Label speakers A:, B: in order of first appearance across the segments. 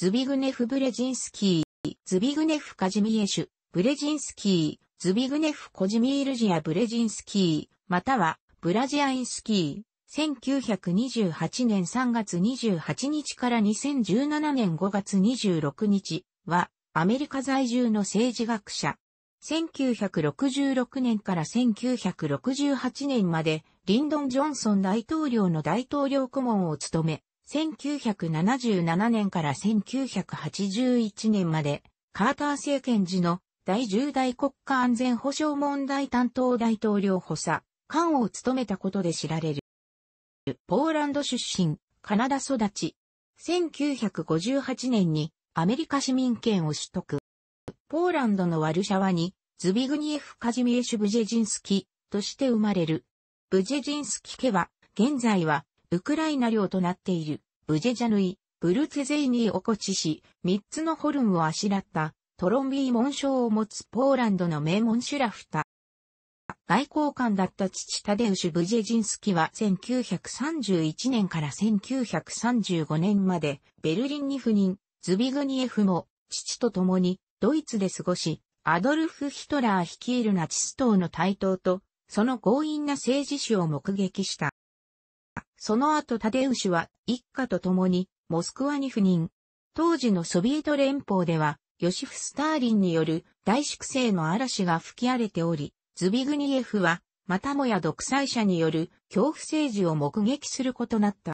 A: ズビグネフ・ブレジンスキー、ズビグネフ・カジミエシュ、ブレジンスキー、ズビグネフ・コジミールジア・ブレジンスキー、または、ブラジアインスキー、1928年3月28日から2017年5月26日は、アメリカ在住の政治学者。1966年から1968年まで、リンドン・ジョンソン大統領の大統領顧問を務め、1977年から1981年まで、カーター政権時の第10代国家安全保障問題担当大統領補佐、官を務めたことで知られる。ポーランド出身、カナダ育ち。1958年にアメリカ市民権を取得。ポーランドのワルシャワにズビグニエフ・カジミエシュ・ブジェジンスキとして生まれる。ブジェジンスキ家は現在はウクライナ領となっている、ブジェジャヌイ、ブルツェゼイニーをコチし、三つのホルンをあしらった、トロンビー紋章を持つポーランドの名門シュラフタ。外交官だった父タデウシュ・ブジェジンスキは1931年から1935年までベルリンに赴任、ズビグニエフも父と共にドイツで過ごし、アドルフ・ヒトラー率いるナチス党の台頭と、その強引な政治史を目撃した。その後タデウシュは一家と共にモスクワに赴任。当時のソビエト連邦では、ヨシフ・スターリンによる大粛清の嵐が吹き荒れており、ズビグニエフは、またもや独裁者による恐怖政治を目撃することになった。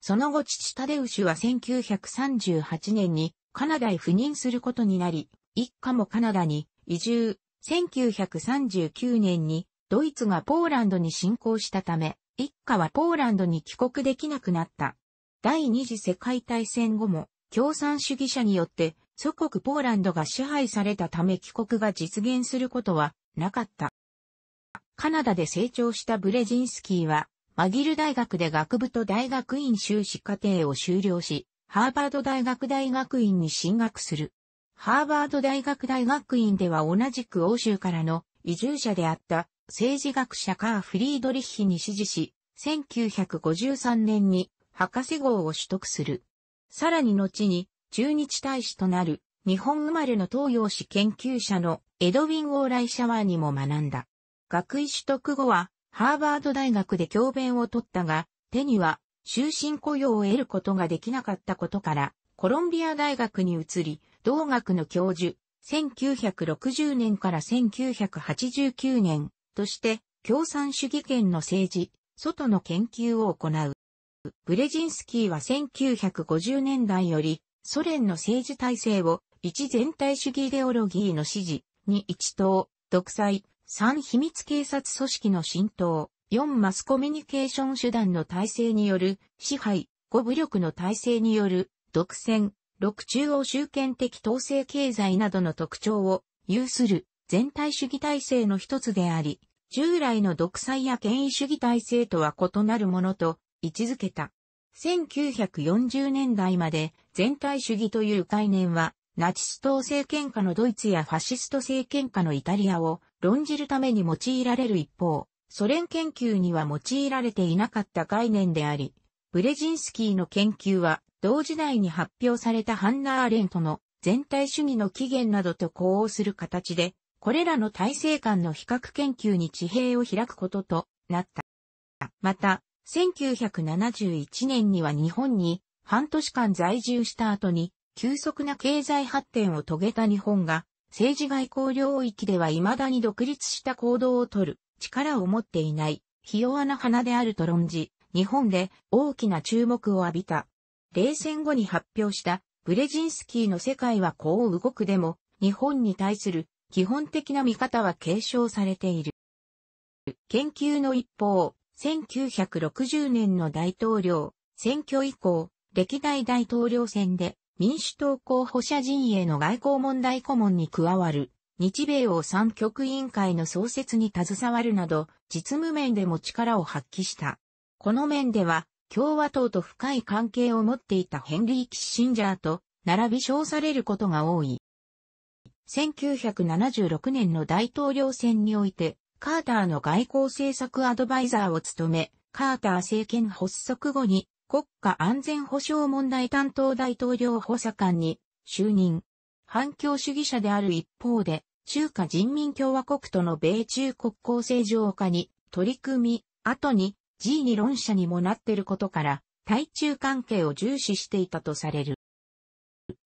A: その後父タデウシュは1938年にカナダへ赴任することになり、一家もカナダに移住。1939年にドイツがポーランドに侵攻したため、一家はポーランドに帰国できなくなった。第二次世界大戦後も共産主義者によって祖国ポーランドが支配されたため帰国が実現することはなかった。カナダで成長したブレジンスキーはマギル大学で学部と大学院修士課程を修了し、ハーバード大学大学院に進学する。ハーバード大学大学院では同じく欧州からの移住者であった政治学者カー・フリードリッヒに指示し、1953年に博士号を取得する。さらに後に駐日大使となる日本生まれの東洋史研究者のエドウィン・オーライ・シャワーにも学んだ。学位取得後はハーバード大学で教鞭を取ったが、手には終身雇用を得ることができなかったことから、コロンビア大学に移り、同学の教授、1960年から1989年、として共産主義圏の政治、外の研究を行う。ブレジンスキーは1950年代よりソ連の政治体制を一全体主義イデオロギーの支持、2一党、独裁、3秘密警察組織の浸透、4マスコミュニケーション手段の体制による支配、5武力の体制による独占、6中央集権的統制経済などの特徴を有する全体主義体制の一つであり、従来の独裁や権威主義体制とは異なるものと位置づけた。1940年代まで全体主義という概念は、ナチス党政権下のドイツやファシスト政権下のイタリアを論じるために用いられる一方、ソ連研究には用いられていなかった概念であり、ブレジンスキーの研究は同時代に発表されたハンナ・アーレントの全体主義の起源などと呼応する形でこれらの体制間の比較研究に地平を開くこととなった。また、1971年には日本に半年間在住した後に急速な経済発展を遂げた日本が政治外交領域では未だに独立した行動をとる力を持っていないひ弱な花であると論じ、日本で大きな注目を浴びた。冷戦後に発表したブレジンスキーの世界はこう動くでも日本に対する基本的な見方は継承されている。研究の一方、1960年の大統領選挙以降、歴代大統領選で民主党候補者陣営の外交問題顧問に加わる日米を三局委員会の創設に携わるなど実務面でも力を発揮した。この面では共和党と深い関係を持っていたヘンリー・キッシンジャーと並び称されることが多い。1976年の大統領選において、カーターの外交政策アドバイザーを務め、カーター政権発足後に国家安全保障問題担当大統領補佐官に就任。反共主義者である一方で、中華人民共和国との米中国交正常化に取り組み、後に G2 論者にもなっていることから、対中関係を重視していたとされる。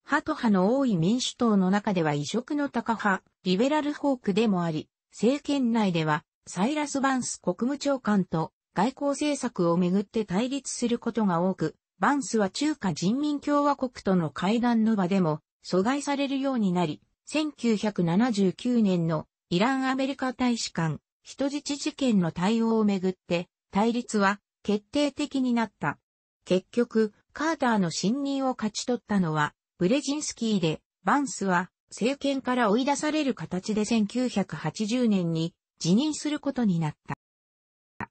A: 派と派の多い民主党の中では異色の高派、リベラルホークでもあり、政権内では、サイラス・バンス国務長官と外交政策をめぐって対立することが多く、バンスは中華人民共和国との会談の場でも阻害されるようになり、1979年のイランアメリカ大使館人質事件の対応をめぐって対立は決定的になった。結局、カーターの信任を勝ち取ったのはブレジンスキーで、バンスは政権から追い出される形で1980年に辞任することになった。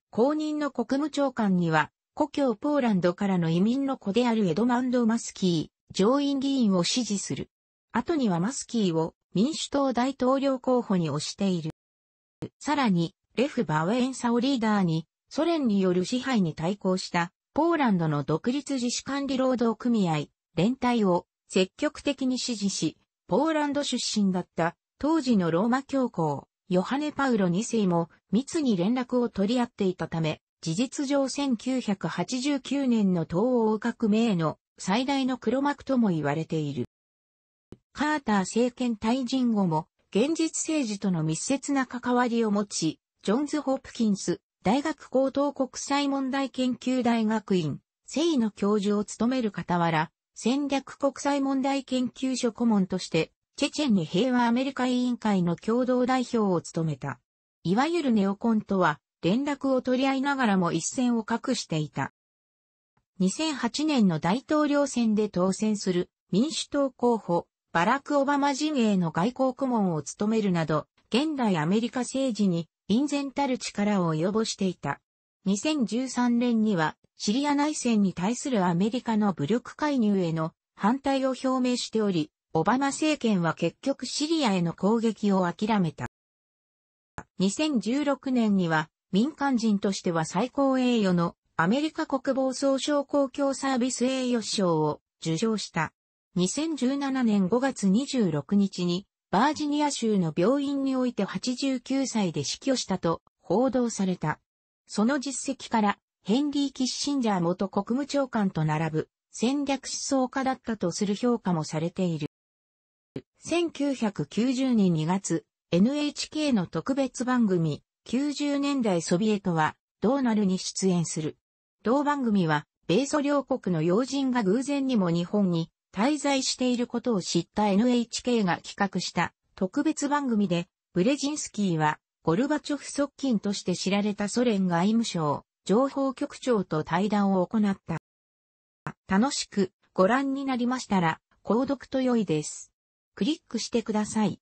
A: 後任の国務長官には、故郷ポーランドからの移民の子であるエドマンド・マスキー、上院議員を支持する。後にはマスキーを民主党大統領候補に推している。さらに、レフ・バウェンサをリーダーに、ソ連による支配に対抗した、ポーランドの独立自主管理労働組合、連帯を積極的に支持し、ポーランド出身だった当時のローマ教皇、ヨハネ・パウロ2世も密に連絡を取り合っていたため、事実上1989年の東欧革命の最大の黒幕とも言われている。カーター政権退陣後も、現実政治との密接な関わりを持ち、ジョンズ・ホプキンス、大学高等国際問題研究大学院、聖の教授を務める傍ら、戦略国際問題研究所顧問として、チェチェンに平和アメリカ委員会の共同代表を務めた。いわゆるネオコンとは、連絡を取り合いながらも一線を画していた。2008年の大統領選で当選する民主党候補、バラク・オバマ陣営の外交顧問を務めるなど、現代アメリカ政治に臨然たる力を及ぼしていた。2013年にはシリア内戦に対するアメリカの武力介入への反対を表明しており、オバマ政権は結局シリアへの攻撃を諦めた。2016年には民間人としては最高栄誉のアメリカ国防総省公共サービス栄誉賞を受賞した。2017年5月26日にバージニア州の病院において89歳で死去したと報道された。その実績からヘンリー・キッシンジャー元国務長官と並ぶ戦略思想家だったとする評価もされている。1990年2月、NHK の特別番組、90年代ソビエトは、どうなるに出演する。同番組は、米ソ両国の要人が偶然にも日本に滞在していることを知った NHK が企画した特別番組で、ブレジンスキーは、ゴルバチョフ側近として知られたソ連外務省、情報局長と対談を行った。楽しくご覧になりましたら、購読と良いです。クリックしてください。